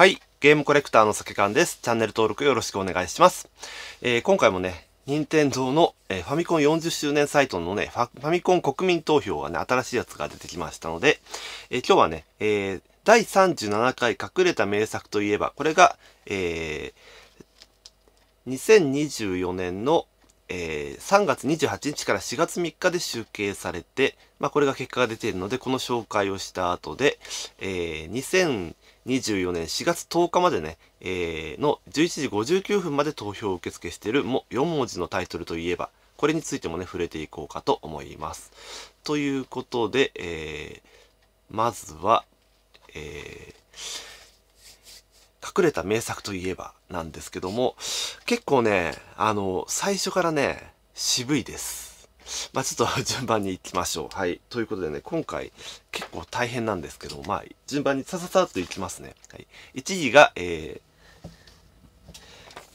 はい。ゲームコレクターの酒缶です。チャンネル登録よろしくお願いします。えー、今回もね、任天堂の、えー、ファミコン40周年サイトのねファ、ミコン国民投票はね、新しいやつが出てきましたので、えー、今日はね、えー、第37回隠れた名作といえば、これが、えー、2024年のえー、3月28日から4月3日で集計されて、まあ、これが結果が出ているので、この紹介をした後で、えー、2024年4月10日までね、えー、の11時59分まで投票を受付しているも4文字のタイトルといえば、これについてもね、触れていこうかと思います。ということで、えー、まずは、えー、隠れた名作といえばなんですけども、結構ね、あの、最初からね、渋いです。まあ、ちょっと順番に行きましょう。はい。ということでね、今回結構大変なんですけど、まあ、順番にさささっと行きますね。はい。1位が、えー、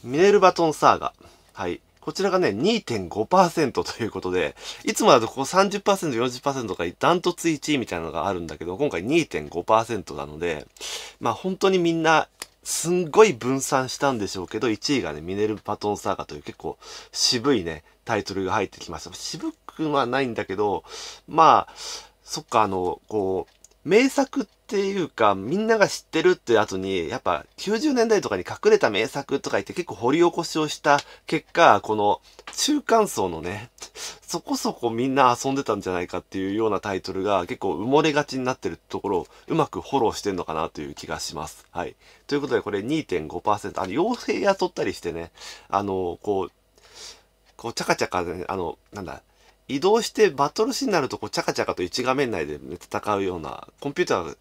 ミネルバトンサーガ。はい。こちらがね、2.5%ということで、いつもだとここ30%、40%とかダントツ1位みたいなのがあるんだけど、今回2.5%なので、まあ本当にみんなすんごい分散したんでしょうけど、1位がね、ミネルパトンサーガという結構渋いね、タイトルが入ってきました。渋くはないんだけど、まあ、そっか、あの、こう、名作っていうか、みんなが知ってるって後に、やっぱ90年代とかに隠れた名作とか言って結構掘り起こしをした結果、この中間層のね、そこそこみんな遊んでたんじゃないかっていうようなタイトルが結構埋もれがちになってるところをうまくフォローしてんのかなという気がします。はい。ということでこれ2.5%、あの、傭兵雇ったりしてね、あの、こう、こう、ちゃかちゃかね、あの、なんだ、移動してバトルシーンになるとこうチャカチャカと1画面内で、戦うような、コンピューター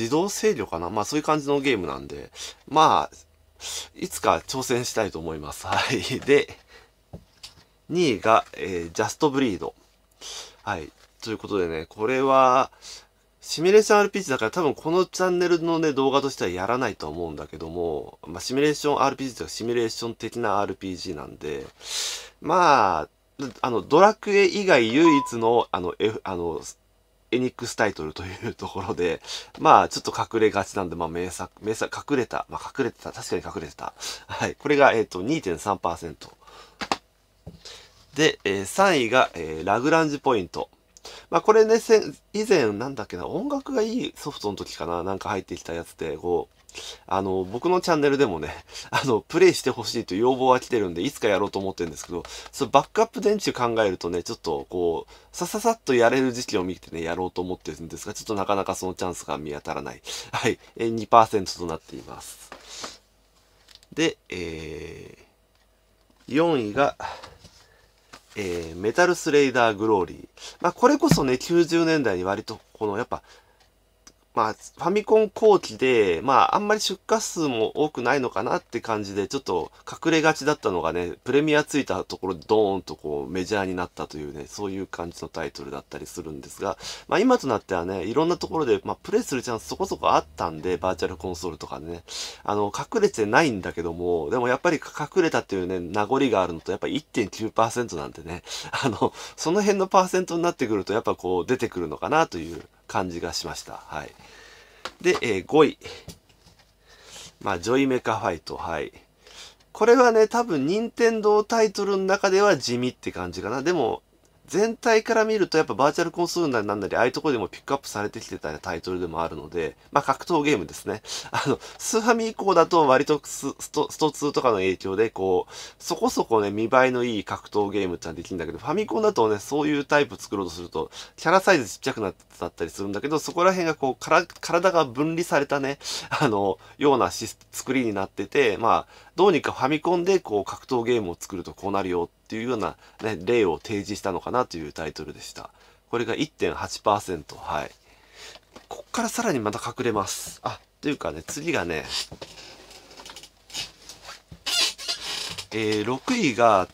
自動制御かなまあそういう感じのゲームなんで、まあ、いつか挑戦したいと思います。はい。で、2位が、えー、ジャストブリード。はい。ということでね、これは、シミュレーション RPG だから多分このチャンネルのね、動画としてはやらないと思うんだけども、まあ、シミュレーション RPG とかシミュレーション的な RPG なんで、まあ、あの、ドラクエ以外唯一の、あの、F、あの、エニックスタイトルというところで、まあ、ちょっと隠れがちなんで、まあ、名作、名作、隠れた、まあ、隠れてた、確かに隠れてた。はい。これが、えっ、ー、と、2.3%。で、えー、3位が、えー、ラグランジポイント。まあこれね、以前なんだっけな、音楽がいいソフトの時かな、なんか入ってきたやつで、こう、あの、僕のチャンネルでもね、あの、プレイしてほしいという要望は来てるんで、いつかやろうと思ってるんですけど、そのバックアップ電池考えるとね、ちょっとこう、さささっとやれる時期を見てね、やろうと思ってるんですが、ちょっとなかなかそのチャンスが見当たらない。はい、え2%となっています。で、えー、4位が、えー、メタルスレイダーグローリー。まあ、これこそね、90年代に割と、このやっぱ、まあ、ファミコン後期で、まあ、あんまり出荷数も多くないのかなって感じで、ちょっと隠れがちだったのがね、プレミアついたところでドーンとこうメジャーになったというね、そういう感じのタイトルだったりするんですが、まあ、今となってはね、いろんなところで、まあ、プレイするチャンスそこそこあったんで、バーチャルコンソールとかね、あの、隠れてないんだけども、でもやっぱり隠れたっていうね、名残があるのと、やっぱ1.9%なんでね、あの、その辺のパーセントになってくると、やっぱこう出てくるのかなという感じがしました。はい。で、えー、5位。まあ、ジョイメカファイト。はい。これはね、多分、任天堂タイトルの中では地味って感じかな。でも、全体から見るとやっぱバーチャルコンソールなりなんなりああいうとこでもピックアップされてきてたタイトルでもあるので、まあ格闘ゲームですね。あの、スーファミ以降だと割とストスト2とかの影響でこう、そこそこね、見栄えのいい格闘ゲームってのはできるんだけど、ファミコンだとね、そういうタイプ作ろうとすると、キャラサイズちっちゃくなったりするんだけど、そこら辺がこう、体が分離されたね、あの、ような作りになってて、まあ、どうにかファミコンでこう格闘ゲームを作るとこうなるよっていうような、ね、例を提示したのかなというタイトルでした。これが1.8%。はい。こっからさらにまた隠れます。あ、というかね、次がね、えー、6位が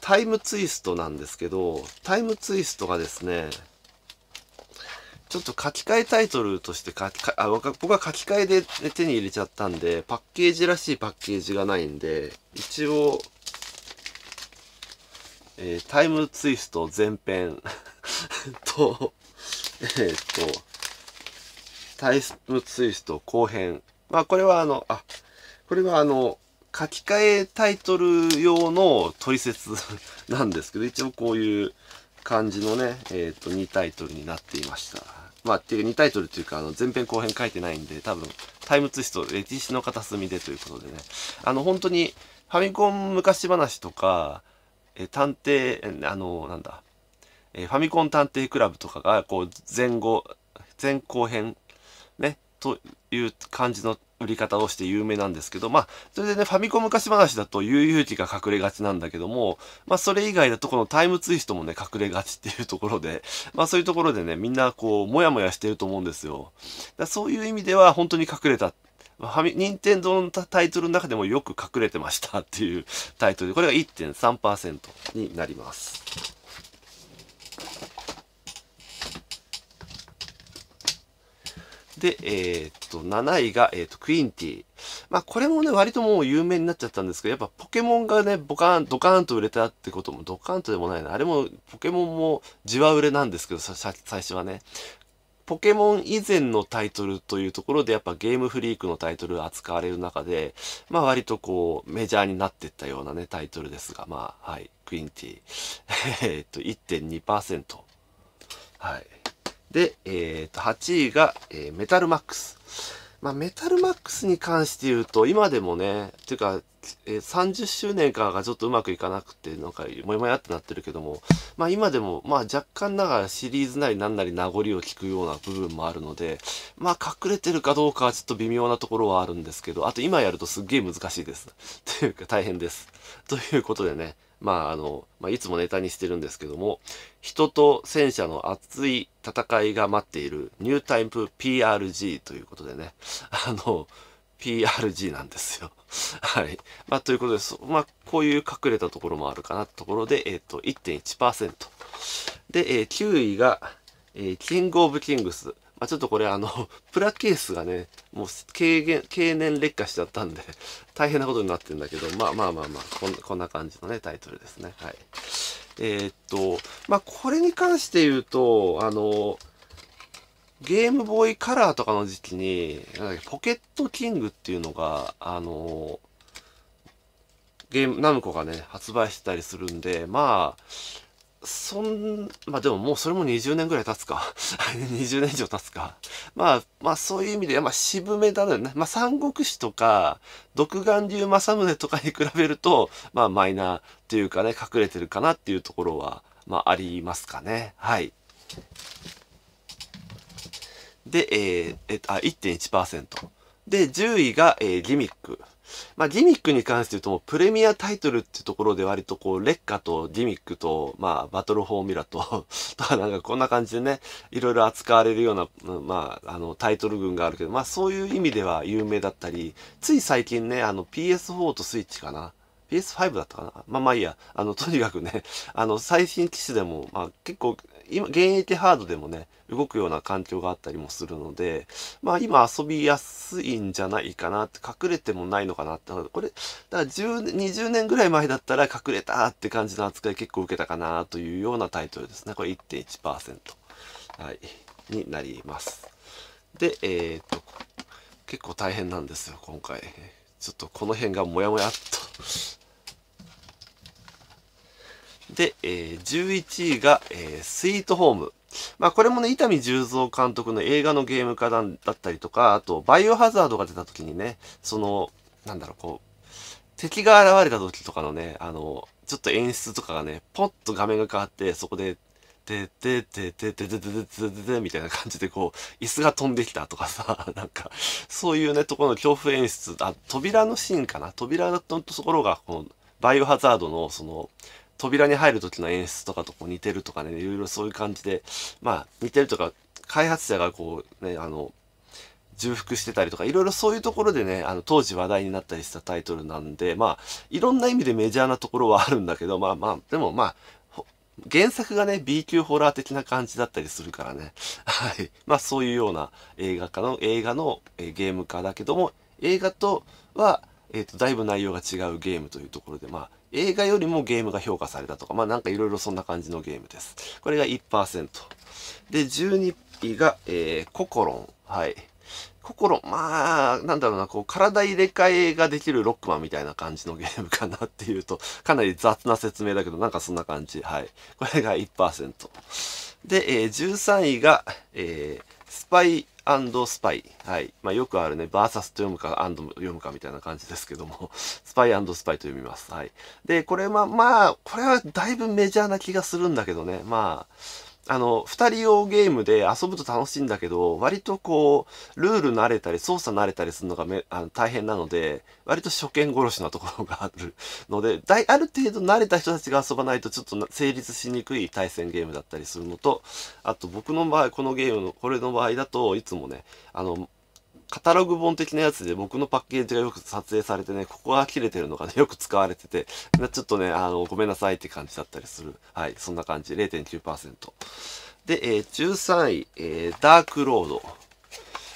タイムツイストなんですけど、タイムツイストがですね、ちょっと書き換えタイトルとして書き換え、あ、僕は書き換えで手に入れちゃったんで、パッケージらしいパッケージがないんで、一応、えー、タイムツイスト前編 と、えー、っと、タイムツイスト後編。まあこれはあの、あ、これはあの、書き換えタイトル用の取説 なんですけど、一応こういう感じのね、えっ、と、2タイトルになっていました。まあ、っていう2タイトルというか、あの、前編後編書いてないんで、多分、タイムツイスト、歴史の片隅でということでね、あの、本当に、ファミコン昔話とか、え、探偵、あの、なんだ、え、ファミコン探偵クラブとかが、こう、前後、前後編、ね、という感じの売り方をして有名なんですけど、まあ、それでね、ファミコン昔話だと悠々機が隠れがちなんだけども、まあ、それ以外だとこのタイムツイストもね、隠れがちっていうところで、まあ、そういうところでね、みんなこう、もやもやしてると思うんですよ。だそういう意味では本当に隠れた。ファミ、任天堂のタイトルの中でもよく隠れてましたっていうタイトルで、これが1.3%になります。で、えー、っと、7位が、えー、っと、クインティ。まあ、これもね、割ともう有名になっちゃったんですけど、やっぱポケモンがね、ボカーン、ドカーンと売れたってことも、ドカーンとでもないな。あれも、ポケモンもじわ売れなんですけど、最初はね。ポケモン以前のタイトルというところでやっぱゲームフリークのタイトル扱われる中で、まあ割とこうメジャーになってったようなねタイトルですが、まあはい、クインティ。えっと、1.2%。はい。で、えー、っと、8位が、えー、メタルマックス。まあ、メタルマックスに関して言うと、今でもね、っていうか、えー、30周年からがちょっとうまくいかなくて、なんか、もやもやってなってるけども、まあ今でも、まあ若干ながらシリーズなりなんなり名残を聞くような部分もあるので、まあ隠れてるかどうかはちょっと微妙なところはあるんですけど、あと今やるとすっげえ難しいです。というか大変です。ということでね、まああの、まあ、いつもネタにしてるんですけども、人と戦車の熱い戦いが待っているニュータイム PRG ということでね、あの、PRG なんですよ。はい。まあ、ということです。まあ、こういう隠れたところもあるかなところで、えっ、ー、と、1.1%。で、えー、9位が、えー、キングオブキングス。あ、ちょっとこれあの、プラケースがね、もう経験経年劣化しちゃったんで、大変なことになってるんだけど、まあまあまあまあ、こんこんな感じのね、タイトルですね。はい。えー、っと、まあこれに関して言うと、あの、ゲームボーイカラーとかの時期に、ポケットキングっていうのが、あの、ゲーム、ナムコがね、発売してたりするんで、まあ、そん、まあでももうそれも20年ぐらい経つか。20 年以上経つか。まあ、まあそういう意味で、まあ渋めだよね。まあ三国志とか、独眼竜政宗とかに比べると、まあマイナーっていうかね、隠れてるかなっていうところは、まあありますかね。はい。で、えー、えー、あ、1.1%。で、10位が、えー、ギミック。まあ、ギミックに関して言うともうプレミアタイトルってところで割とこう、劣化とギミックと、まあ、バトルフォーミュラと とかなんかこんな感じでね、いろいろ扱われるような、まあ、あの、タイトル群があるけど、まあ、そういう意味では有名だったり、つい最近ね、あの、PS4 とスイッチかな。PS5 だったかなまあまあいいや。あの、とにかくね、あの、最新機種でも、まあ結構今、現役ハードでもね、動くような環境があったりもするので、まあ今遊びやすいんじゃないかなって、隠れてもないのかなって、これ、だから10、20年ぐらい前だったら隠れたって感じの扱い結構受けたかなというようなタイトルですね。これ1.1%。はい。になります。で、えー、っと、結構大変なんですよ、今回。ちょっとこの辺がモヤモヤっとで、えー、11位が、えー、スイートホーム。まあこれもね、伊丹十三監督の映画のゲーム化だったりとか、あと、バイオハザードが出た時にね、その、なんだろう、こう、敵が現れた時とかのね、あの、ちょっと演出とかがね、ポッと画面が変わって、そこで、てててててててててててみたいな感じでこう、椅子が飛んできたとかさ、なんか、そういうね、ところの恐怖演出、あ、扉のシーンかな扉のところが、この、バイオハザードの、その、扉に入る時の演出とかとこう似てるとかねいろいろそういう感じでまあ似てるとか開発者がこうねあの重複してたりとかいろいろそういうところでねあの当時話題になったりしたタイトルなんでまあいろんな意味でメジャーなところはあるんだけどまあまあでもまあ原作がね B 級ホラー的な感じだったりするからね はいまあそういうような映画化の映画の、えー、ゲーム化だけども映画とはえーと、とだいぶ内容が違うゲームというところで、まあ、映画よりもゲームが評価されたとか、まあなんかいろいろそんな感じのゲームです。これが1%。で、12位が、えー、ココロン。はい。心、まあ、なんだろうな、こう、体入れ替えができるロックマンみたいな感じのゲームかなっていうと、かなり雑な説明だけど、なんかそんな感じ。はい。これが1%。で、えー、13位が、えー、スパイアンドスパイ。はい。まあ、よくあるね、バーサスと読むか、アンド読むかみたいな感じですけども、スパイスパイと読みます。はい。で、これは、まあ、これはだいぶメジャーな気がするんだけどね。まあ、あの、二人用ゲームで遊ぶと楽しいんだけど、割とこう、ルール慣れたり、操作慣れたりするのがめあの大変なので、割と初見殺しなところがある ので、だいある程度慣れた人たちが遊ばないとちょっと成立しにくい対戦ゲームだったりするのと、あと僕の場合、このゲームの、これの場合だといつもね、あの、カタログ本的なやつで僕のパッケージがよく撮影されてね、ここが切れてるのがね、よく使われてて、ちょっとね、あの、ごめんなさいって感じだったりする。はい、そんな感じ。0.9%。で、えー、13位、えー、ダークロード。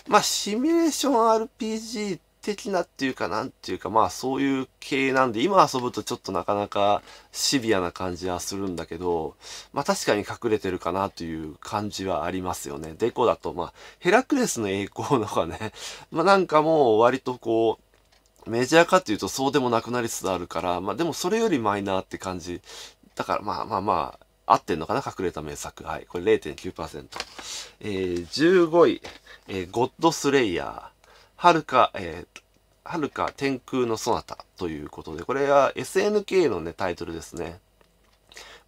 まあ、シミュレーション RPG って、的なっていうか、なんていうか、まあそういう系なんで、今遊ぶとちょっとなかなかシビアな感じはするんだけど、まあ確かに隠れてるかなという感じはありますよね。デコだと、まあヘラクレスの栄光のがね、まあなんかもう割とこう、メジャーかっていうとそうでもなくなりつつあるから、まあでもそれよりマイナーって感じ。だからまあまあまあ、合ってんのかな隠れた名作。はい。これ0.9%。えー、15位、えー、ゴッドスレイヤー。はるか、えー、るか天空のそなたということで、これは SNK のね、タイトルですね。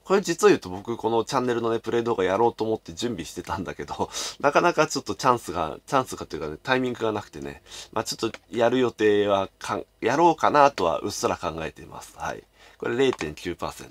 これ実を言うと僕このチャンネルのね、プレイ動画やろうと思って準備してたんだけど、なかなかちょっとチャンスが、チャンスかというかね、タイミングがなくてね、まあちょっとやる予定はかん、やろうかなとはうっすら考えています。はい。これ0.9%。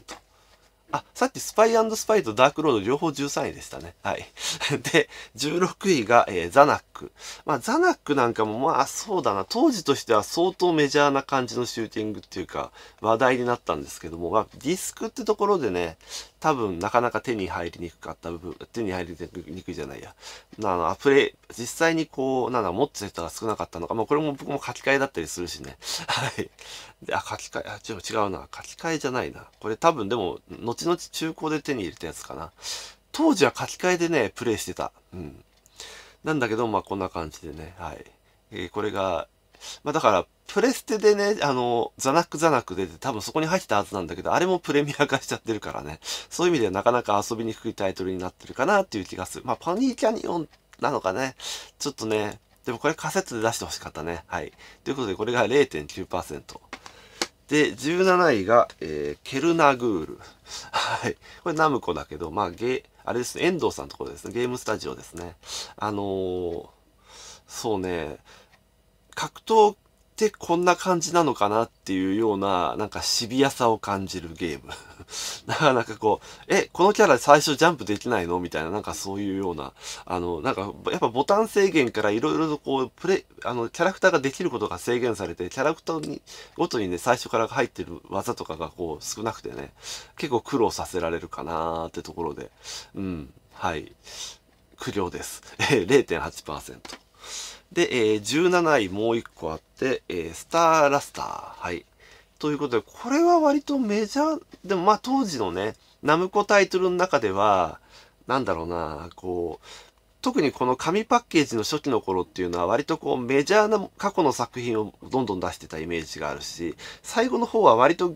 あ、さっきスパイスパイとダークロード両方13位でしたね。はい。で、16位が、えー、ザナック。まあ、ザナックなんかも、まあ、そうだな。当時としては相当メジャーな感じのシューティングっていうか、話題になったんですけども、まあ、ディスクってところでね、多分なかなか手に入りにくかった部分、手に入りにくいじゃないや。あの、アプレ実際にこう、なんだ、持ってた人が少なかったのか、まあこれも僕も書き換えだったりするしね。はい。で、あ、書き換え、あ、ちょっと違うな。書き換えじゃないな。これ多分でも、後々中古で手に入れたやつかな。当時は書き換えでね、プレイしてた。うん。なんだけど、まあこんな感じでね、はい。えー、これが、まあだから、プレステでね、あの、ザナックザナックで多分そこに入ってたはずなんだけど、あれもプレミア化しちゃってるからね。そういう意味ではなかなか遊びにくいタイトルになってるかなっていう気がする。まあパニーキャニオンなのかね。ちょっとね、でもこれカセットで出してほしかったね。はい。ということでこれが0.9%。で、17位が、えー、ケルナグール。はい。これナムコだけど、まあゲ、あれですね、遠藤さんのところですね。ゲームスタジオですね。あのー、そうね、格闘ってこんな感じなのかなっていうような、なんかシビアさを感じるゲーム。なかなかこう、え、このキャラ最初ジャンプできないのみたいな、なんかそういうような、あの、なんか、やっぱボタン制限からいろいろとこう、プレ、あの、キャラクターができることが制限されて、キャラクターに、ごとにね、最初から入ってる技とかがこう、少なくてね、結構苦労させられるかなーってところで、うん、はい。苦慮です。え0.8%。で、えー、17位もう1個あって、えー、スターラスター。はい。ということで、これは割とメジャー、でもまあ当時のね、ナムコタイトルの中では、なんだろうな、こう、特にこの紙パッケージの初期の頃っていうのは割とこうメジャーな過去の作品をどんどん出してたイメージがあるし、最後の方は割と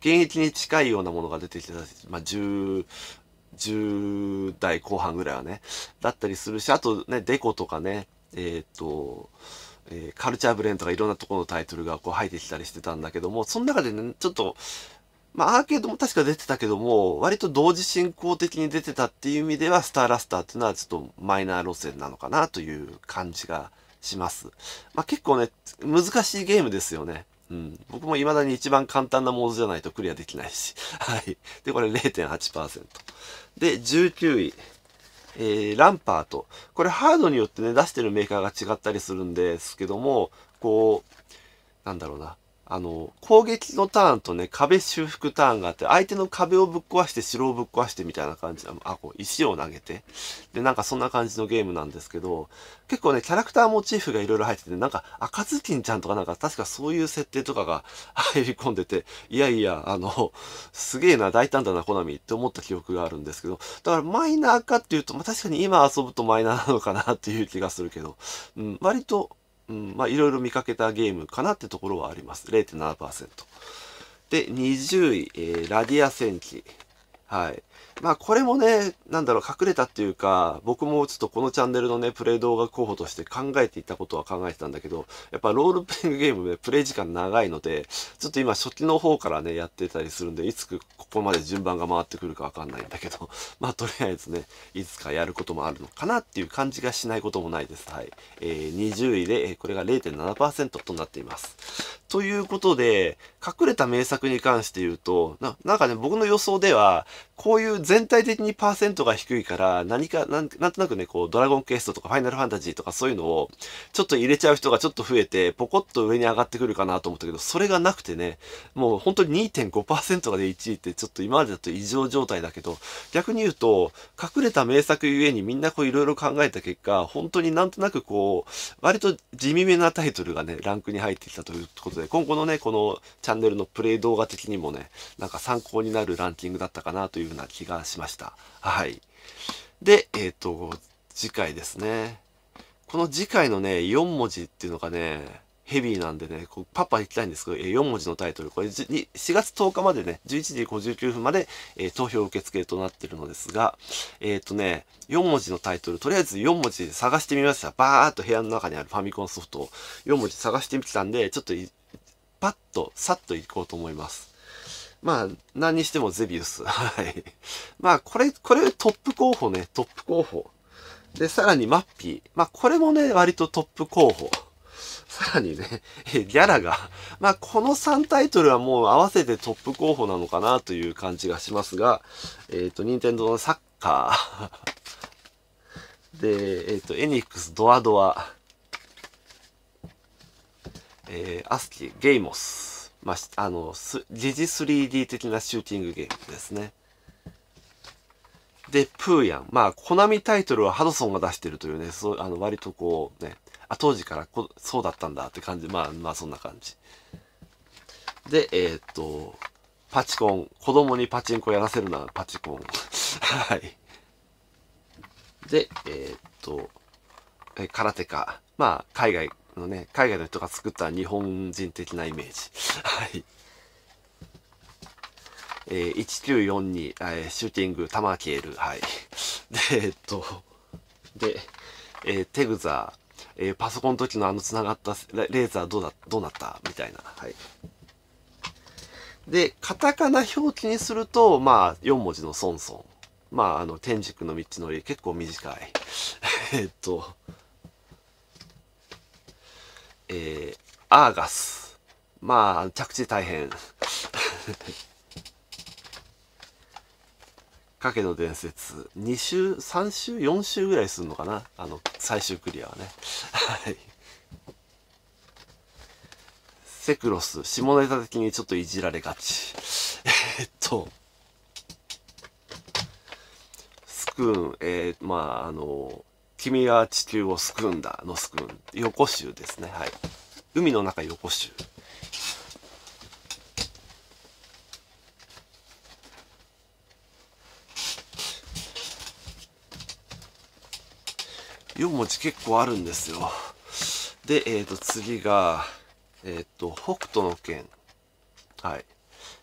現役に近いようなものが出てきてたし、まあ10、10代後半ぐらいはね、だったりするし、あとね、デコとかね、えっ、と、えー、カルチャーブレンとかいろんなところのタイトルがこう入ってきたりしてたんだけども、その中でね、ちょっと、まあアーケードも確か出てたけども、割と同時進行的に出てたっていう意味では、スターラスターっていうのはちょっとマイナー路線なのかなという感じがします。まあ結構ね、難しいゲームですよね。うん。僕も未だに一番簡単なモードじゃないとクリアできないし。はい。で、これ0.8%。で、19位。えー、ランパート。これハードによってね、出してるメーカーが違ったりするんですけども、こう、なんだろうな。あの、攻撃のターンとね、壁修復ターンがあって、相手の壁をぶっ壊して、城をぶっ壊してみたいな感じあ、こう、石を投げて。で、なんかそんな感じのゲームなんですけど、結構ね、キャラクターモチーフがいろいろ入ってて、なんか、赤ずきんちゃんとかなんか、確かそういう設定とかが 入り込んでて、いやいや、あの、すげえな、大胆だな、コナミって思った記憶があるんですけど、だからマイナーかっていうと、まあ、確かに今遊ぶとマイナーなのかなっていう気がするけど、うん、割と、うん、まあいろいろ見かけたゲームかなってところはあります。0.7%。で、20位、えー、ラディア戦記。はい。まあこれもね、なんだろう、隠れたっていうか、僕もちょっとこのチャンネルのね、プレイ動画候補として考えていたことは考えてたんだけど、やっぱロールプレイングゲームでプレイ時間長いので、ちょっと今初期の方からね、やってたりするんで、いつここまで順番が回ってくるかわかんないんだけど、まあとりあえずね、いつかやることもあるのかなっていう感じがしないこともないです。はい。えー、20位で、これが0.7%となっています。ということで、隠れた名作に関して言うと、ななんかね、僕の予想では、こういう全体的にパーセントが低いから、何かなん、なんとなくね、こう、ドラゴンクエストとかファイナルファンタジーとかそういうのを、ちょっと入れちゃう人がちょっと増えて、ポコッと上に上がってくるかなと思ったけど、それがなくてね、もう本当に2.5%がで1位って、ちょっと今までだと異常状態だけど、逆に言うと、隠れた名作ゆえにみんなこういろいろ考えた結果、本当になんとなくこう、割と地味めなタイトルがね、ランクに入ってきたということで、今後のね、このチャンネルのプレイ動画的にもね、なんか参考になるランキングだったかなというような気がしました。はい。で、えっ、ー、と、次回ですね。この次回のね、4文字っていうのがね、ヘビーなんでね、こうパッパ行きたいんですけど、えー、4文字のタイトル、これ4月10日までね、11時59分まで、えー、投票受付となってるのですが、えっ、ー、とね、4文字のタイトル、とりあえず4文字探してみました。バーっと部屋の中にあるファミコンソフトを4文字探してみてたんで、ちょっとパッと、さっと行こうと思います。まあ、何にしてもゼビウス。はい。まあ、これ、これトップ候補ね、トップ候補。で、さらにマッピー。まあ、これもね、割とトップ候補。さらにね、ギャラが。まあ、この3タイトルはもう合わせてトップ候補なのかなという感じがしますが、えっ、ー、と、任天堂のサッカー。で、えっ、ー、と、エニックス、ドアドア。えー、アスキー、ゲイモス。まあ、あの、疑似 3D 的なシューティングゲームですね。で、プーヤン。まあ、コナミタイトルはハドソンが出してるというね、そう、あの、割とこう、ね、あ、当時からこそうだったんだって感じ。まあ、まあ、そんな感じ。で、えー、っと、パチコン。子供にパチンコやらせるな、パチコン。はい。で、えー、っと、え空手家。まあ、海外のね、海外の人が作った日本人的なイメージ。はい。えー、1942、えシューティング、玉蹴る。はい。で、えっと、で、えー、テグザー、えー、パソコンの時のあの繋がったレーザーどうだ、どうなったみたいな。はい。で、カタカナ表記にすると、まあ、4文字のソンソン。まあ、あの、天竺の道のり、結構短い。えっと、えー、アーガス。まあ、着地大変。かけの伝説。2週、3週、4週ぐらいするのかなあの、最終クリアはね。はい。セクロス。下ネタ的にちょっといじられがち。えっと。スクーン、えー、まあ、あの、君は地球を救うんだの救うん。横州ですね。はい。海の中横州。4文字結構あるんですよ。で、えっ、ー、と、次が、えっ、ー、と、北斗の剣。はい。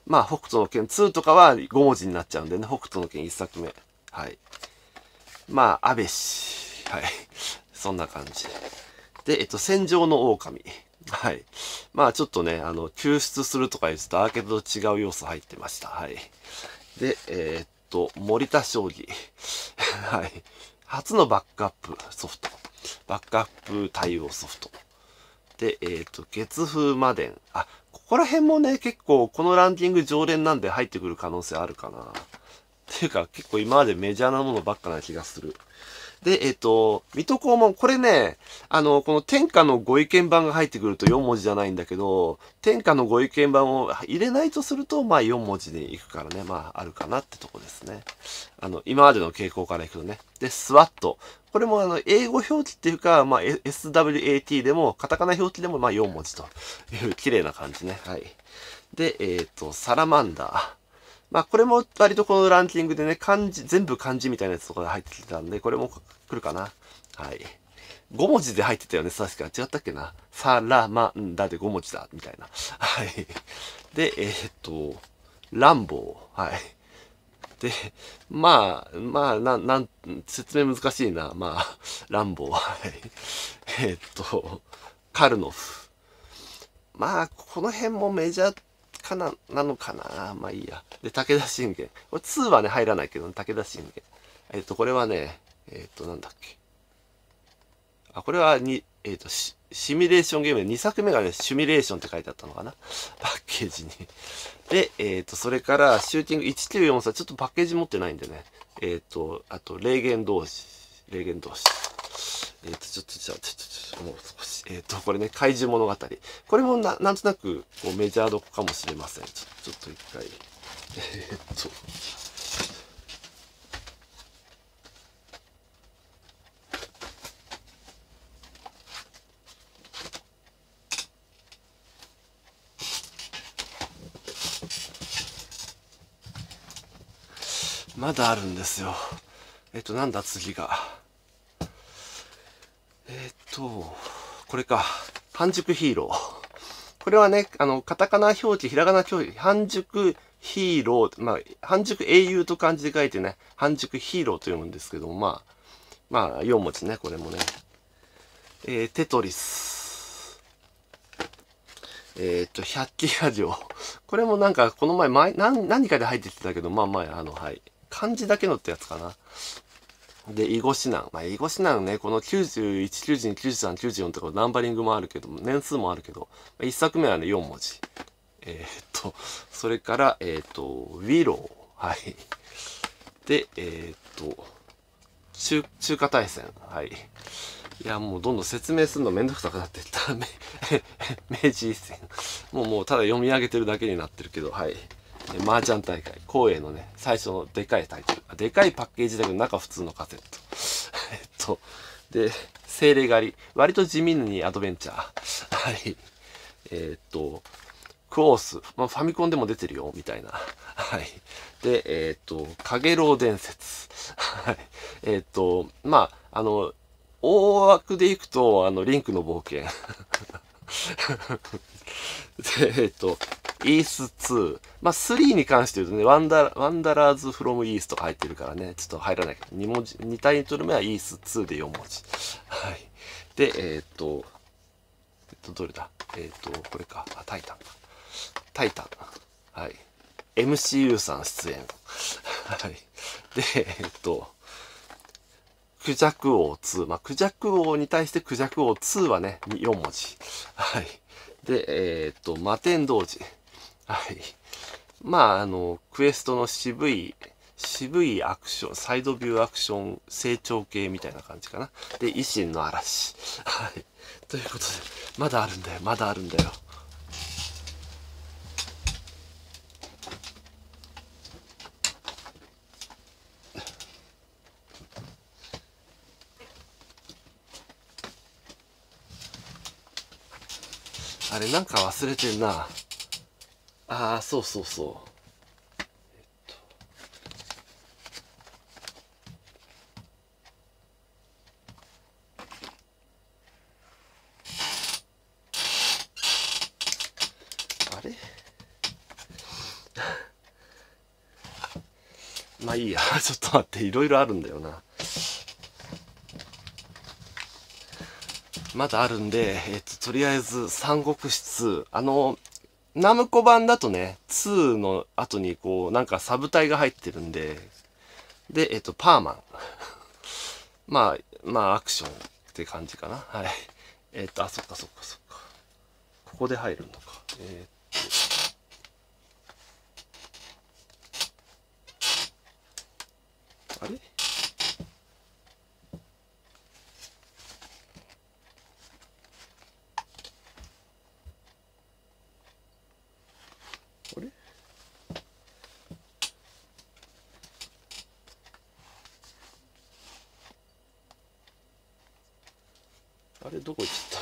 まあ、北斗の剣2とかは5文字になっちゃうんでね、北斗の剣1作目。はい。まあ、安倍氏。はい。そんな感じ。で、えっと、戦場の狼。はい。まあちょっとね、あの、救出するとか言うとアーケードと違う要素入ってました。はい。で、えー、っと、森田将棋。はい。初のバックアップソフト。バックアップ対応ソフト。で、えー、っと、月風魔伝。あ、ここら辺もね、結構このランキング常連なんで入ってくる可能性あるかな。っていうか、結構今までメジャーなものばっかな気がする。で、えっ、ー、と、水戸黄門、これね、あの、この天下のご意見版が入ってくると4文字じゃないんだけど、天下のご意見版を入れないとすると、まあ4文字でいくからね、まああるかなってとこですね。あの、今までの傾向からいくとね。で、スワット。これもあの、英語表記っていうか、まあ SWAT でも、カタカナ表記でもまあ4文字という綺麗な感じね。はい。で、えっ、ー、と、サラマンダー。まあ、これも割とこのランキングでね、漢字、全部漢字みたいなやつとかで入ってきてたんで、これも来るかな。はい。5文字で入ってたよね、確か。違ったっけな。さらまんだで5文字だ、みたいな。はい。で、えー、っと、乱暴。はい。で、まあ、まあ、な、ん、なん、説明難しいな。まあ、乱暴。はい。えー、っと、カルノフ。まあ、この辺もメジャーかな、なのかなまあいいや。で、武田信玄。これ2はね、入らないけど、ね、武田信玄。えっ、ー、と、これはね、えっ、ー、と、なんだっけ。あ、これはに、えっ、ー、とシ、シミュレーションゲームで2作目がね、シミュレーションって書いてあったのかなパッケージに。で、えっ、と、それから、シューティング1943、ちょっとパッケージ持ってないんでね。えっ、と、あと、霊言同士。霊言同士。えっ、と、ちょっと、じゃあ、ちょっと、ちょっと、もう少えっ、ー、と、これね、怪獣物語。これもななんとなくこうメジャーどこかもしれません。ちょっと一回。えっ、と。まだあるんですよ。えっ、と、なんだ次が。えっ、と。これか。半熟ヒーロー。これはね、あの、カタカナ表記、ひらがな表記、半熟ヒーロー、まあ、半熟英雄と漢字で書いてね、半熟ヒーローと読むんですけども、まあ、まあ、4文字ね、これもね。えー、テトリス。えっ、と、百鬼ラジオ。これもなんか、この前、前何、何かで入ってきてたけど、まあまあ、あの、はい。漢字だけのってやつかな。で、囲碁指南。まあ、囲碁指南ね、この91、92、93、94とかナンバリングもあるけど年数もあるけど、1作目はね、4文字。えー、っと、それから、えー、っと、ウィロー。はい。で、えー、っと、中、中華大戦。はい。いや、もうどんどん説明するのめんどくさくなってった。明治一前。もうもうただ読み上げてるだけになってるけど、はい。麻雀大会、光栄のね、最初のでかいタイトル。でかいパッケージだけど中普通のカセット。えっと、で、精霊狩り。割と地味にアドベンチャー。はい。えー、っと、クォース。まあ、ファミコンでも出てるよ、みたいな。はい。で、えー、っと、カゲロウ伝説。はい。えー、っと、まあ、あの、大枠でいくと、あの、リンクの冒険。で、えっと、イース2。まあ、3に関して言うとね、ワンダワンダラーズフロムイースとか入ってるからね、ちょっと入らないけど、2文字、2タイトル目はイース2で4文字。はい。で、えー、っと、えっと、どれだえー、っと、これか。あ、タイタンタイタン。はい。MCU さん出演。はい。で、えっと、クジャク王2。まあ、クジャク王に対してクジャク王2はね、4文字。はい。で、えー、っと、摩天童子。はい。まあ、あの、クエストの渋い、渋いアクション、サイドビューアクション、成長系みたいな感じかな。で、維新の嵐。はい。ということで、まだあるんだよ、まだあるんだよ。あれなんか忘れてんな。ああそうそうそう まあいいや、ちょっと待って、いろいろあるんだよな。まだあるんで、えっと、とりあえず、三国室、あの、ナムコ版だとね、2の後にこう、なんかサブ隊が入ってるんで、で、えっと、パーマン。まあ、まあ、アクションって感じかな。はい。えっと、あ、そっかそっかそっか。ここで入るのか。えー、っと。あれれどこ行っち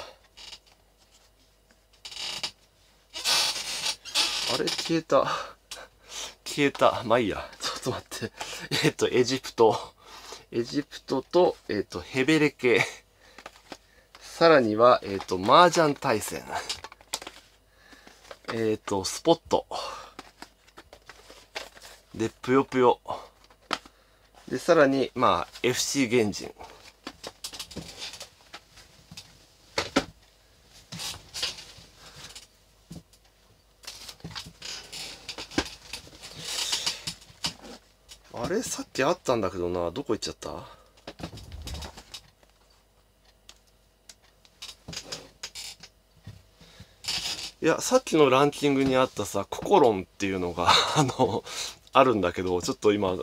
ゃったあれ消えた 消えたまあいいやちょっと待ってえっ、とエジプトエジプトとえっ、とヘベレ系さらにはえっ、ー、と麻雀対戦えっ、とスポットでぷよぷよでさらにまあ FC 原人あれさっきあったんだけどなどこ行っちゃったいやさっきのランキングにあったさココロンっていうのが あのあるんだけどちょっと今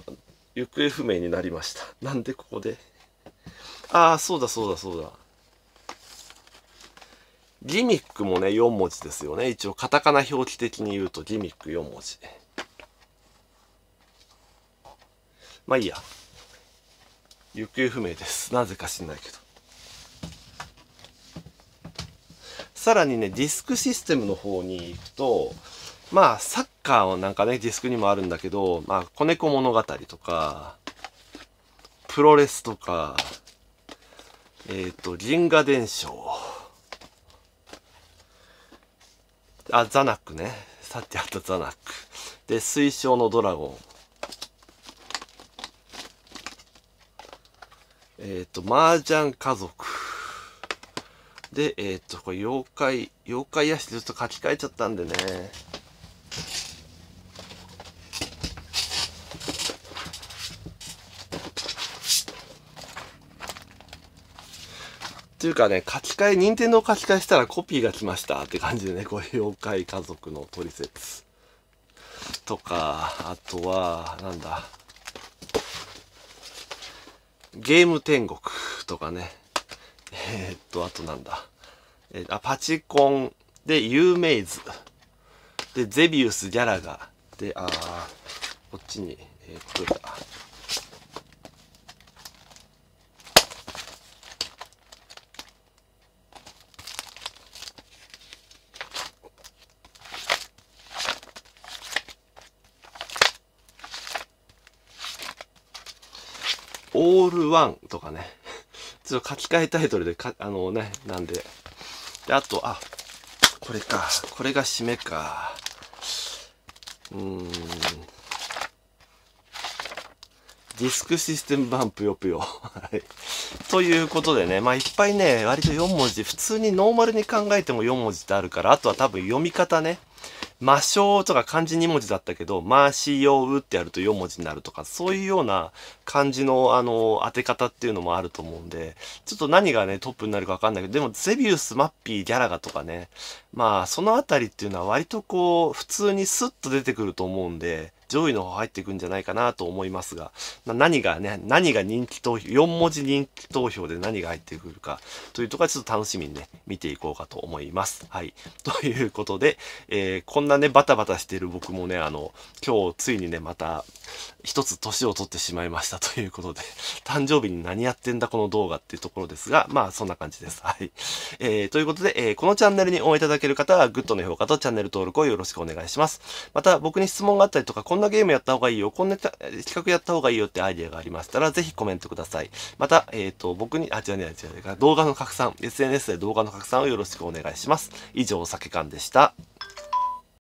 行方不明になりましたなんでここでああそうだそうだそうだギミックもね4文字ですよね一応カタカナ表記的に言うとギミック4文字まあいいや。行方不明です。なぜか知んないけど。さらにね、ディスクシステムの方に行くと、まあ、サッカーなんかね、ディスクにもあるんだけど、まあ、子猫物語とか、プロレスとか、えっ、ー、と、銀河伝承。あ、ザナックね。さっきあったザナック。で、水晶のドラゴン。えっ、ー、と、麻雀家族。で、えっ、ー、と、これ、妖怪、妖怪屋敷ずっと書き換えちゃったんでね。っていうかね、書き換え、任天堂書き換えしたらコピーが来ましたって感じでね、こういう妖怪家族のトリセツ。とか、あとは、なんだ。ゲーム天国とかね。えー、っと、あとなんだ。えー、あ、パチコンで、ユーメイズ。で、ゼビウス・ギャラガー。で、あー、こっちに、えー、っと、れオールワンとかね。ちょっと書き換えタイトルでか、あのね、なんで。で、あと、あ、これか。これが締めか。うん。ディスクシステムンプよぷよ。はい。ということでね、まあいっぱいね、割と4文字、普通にノーマルに考えても4文字ってあるから、あとは多分読み方ね。魔性とか漢字2文字だったけど、まーヨウってやると4文字になるとか、そういうような漢字の、あの、当て方っていうのもあると思うんで、ちょっと何がね、トップになるかわかんないけど、でも、ゼビウス、マッピー、ギャラガとかね、まあ、そのあたりっていうのは割とこう、普通にスッと出てくると思うんで、上位の方入っていくんじゃないかなと思いますが、何がね、何が人気投票、4文字人気投票で何が入ってくるかというところはちょっと楽しみにね、見ていこうかと思います。はい。ということで、えー、こんなね、バタバタしてる僕もね、あの、今日ついにね、また、一つ年を取ってしまいましたということで、誕生日に何やってんだこの動画っていうところですが、まあそんな感じです。はい。えー、ということで、えー、このチャンネルに応援いただける方は、グッドの評価とチャンネル登録をよろしくお願いします。また、僕に質問があったりとか、こんなゲームやった方がいいよ、こんな企画やった方がいいよってアイデアがありましたら、ぜひコメントください。また、えっ、ー、と、僕に、あ、違う違う違う、動画の拡散、SNS で動画の拡散をよろしくお願いします。以上、お酒館でした。